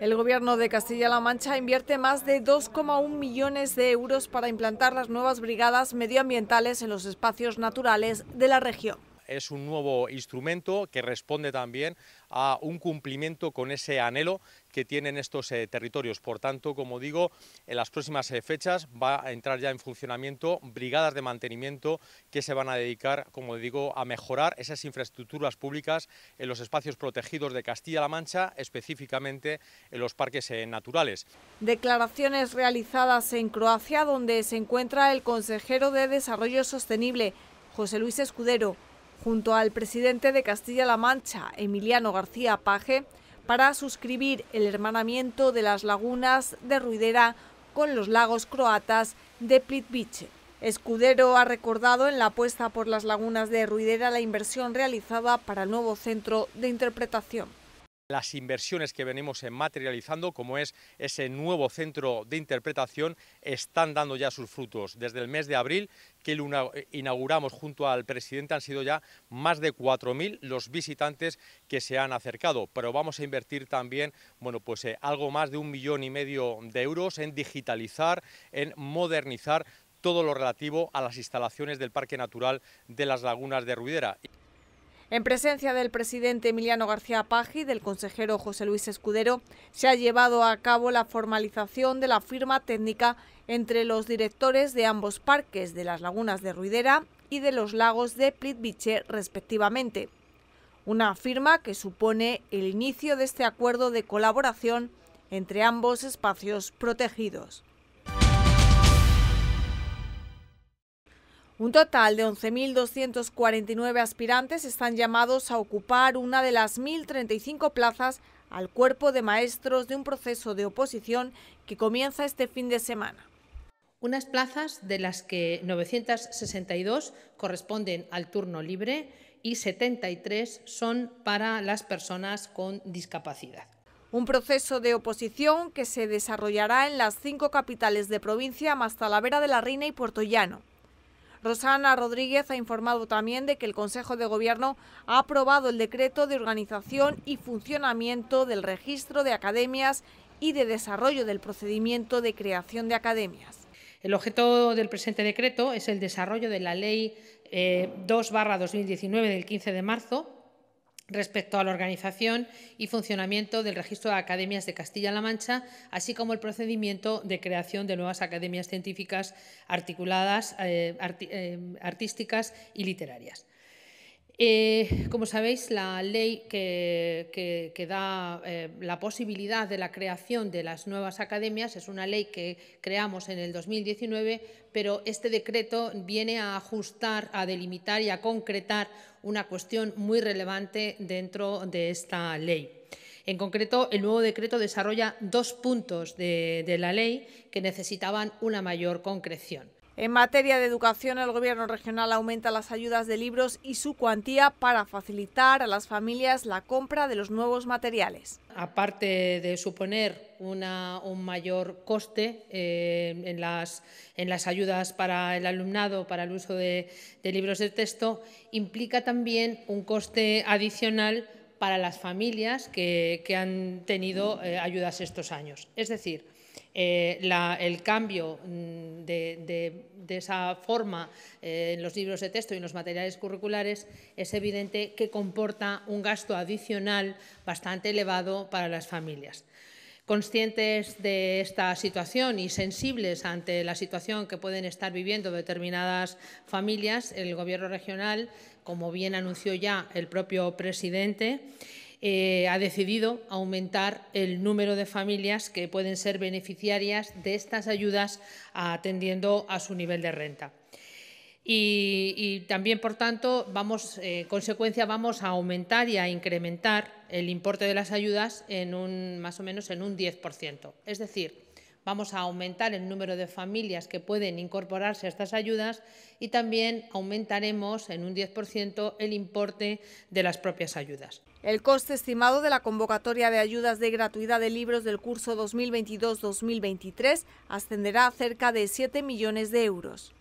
El gobierno de Castilla-La Mancha invierte más de 2,1 millones de euros para implantar las nuevas brigadas medioambientales en los espacios naturales de la región es un nuevo instrumento que responde también a un cumplimiento con ese anhelo que tienen estos eh, territorios. Por tanto, como digo, en las próximas eh, fechas va a entrar ya en funcionamiento brigadas de mantenimiento que se van a dedicar, como digo, a mejorar esas infraestructuras públicas en los espacios protegidos de Castilla-La Mancha, específicamente en los parques eh, naturales. Declaraciones realizadas en Croacia, donde se encuentra el consejero de Desarrollo Sostenible, José Luis Escudero, junto al presidente de Castilla-La Mancha, Emiliano García Paje, para suscribir el hermanamiento de las lagunas de Ruidera con los lagos croatas de Plitvice. Escudero ha recordado en la apuesta por las lagunas de Ruidera la inversión realizada para el nuevo centro de interpretación las inversiones que venimos materializando, como es ese nuevo centro de interpretación, están dando ya sus frutos. Desde el mes de abril, que eh, inauguramos junto al presidente, han sido ya más de 4.000 los visitantes que se han acercado. Pero vamos a invertir también bueno, pues, eh, algo más de un millón y medio de euros en digitalizar, en modernizar todo lo relativo a las instalaciones del Parque Natural de las Lagunas de Ruidera. En presencia del presidente Emiliano García Paji y del consejero José Luis Escudero, se ha llevado a cabo la formalización de la firma técnica entre los directores de ambos parques, de las lagunas de Ruidera y de los lagos de Plitviche, respectivamente. Una firma que supone el inicio de este acuerdo de colaboración entre ambos espacios protegidos. Un total de 11.249 aspirantes están llamados a ocupar una de las 1.035 plazas al cuerpo de maestros de un proceso de oposición que comienza este fin de semana. Unas plazas de las que 962 corresponden al turno libre y 73 son para las personas con discapacidad. Un proceso de oposición que se desarrollará en las cinco capitales de provincia más de la Reina y Puerto Llano. Rosana Rodríguez ha informado también de que el Consejo de Gobierno ha aprobado el decreto de organización y funcionamiento del registro de academias y de desarrollo del procedimiento de creación de academias. El objeto del presente decreto es el desarrollo de la Ley 2-2019 eh, del 15 de marzo respecto a la organización y funcionamiento del registro de academias de Castilla-La Mancha, así como el procedimiento de creación de nuevas academias científicas articuladas, eh, eh, artísticas y literarias. Eh, como sabéis, la ley que, da eh, la posibilidad de la creación de las nuevas academias es una ley que creamos en el 2019, pero este decreto viene a ajustar, a delimitar y a concretar una cuestión muy relevante dentro de esta ley. En concreto, el nuevo decreto desarrolla dos puntos de la ley que necesitaban una mayor concreción. En materia de educación, el Gobierno regional aumenta las ayudas de libros y su cuantía para facilitar a las familias la compra de los nuevos materiales. Aparte de suponer un mayor coste eh, en, las, ayudas para el alumnado, para el uso de, libros de texto, implica también un coste adicional para las familias que, han tenido eh, ayudas estos años. Es decir, eh, la, el cambio mm, de, esa forma eh, en los libros de texto y en los materiales curriculares es evidente que comporta un gasto adicional bastante elevado para las familias. Conscientes de esta situación y sensibles ante la situación que pueden estar viviendo determinadas familias, el Gobierno regional, como bien anunció ya el propio presidente, eh, ha decidido aumentar el número de familias que pueden ser beneficiarias de estas ayudas atendiendo a su nivel de renta. Y, también, por tanto, vamos, eh, consecuencia, vamos a aumentar y a incrementar el importe de las ayudas en un, más o menos en un 10%. Es decir, vamos a aumentar el número de familias que pueden incorporarse a estas ayudas y también aumentaremos en un 10% el importe de las propias ayudas. El coste estimado de la convocatoria de ayudas de gratuidad de libros del curso 2022-2023 ascenderá a cerca de 7 millones de euros.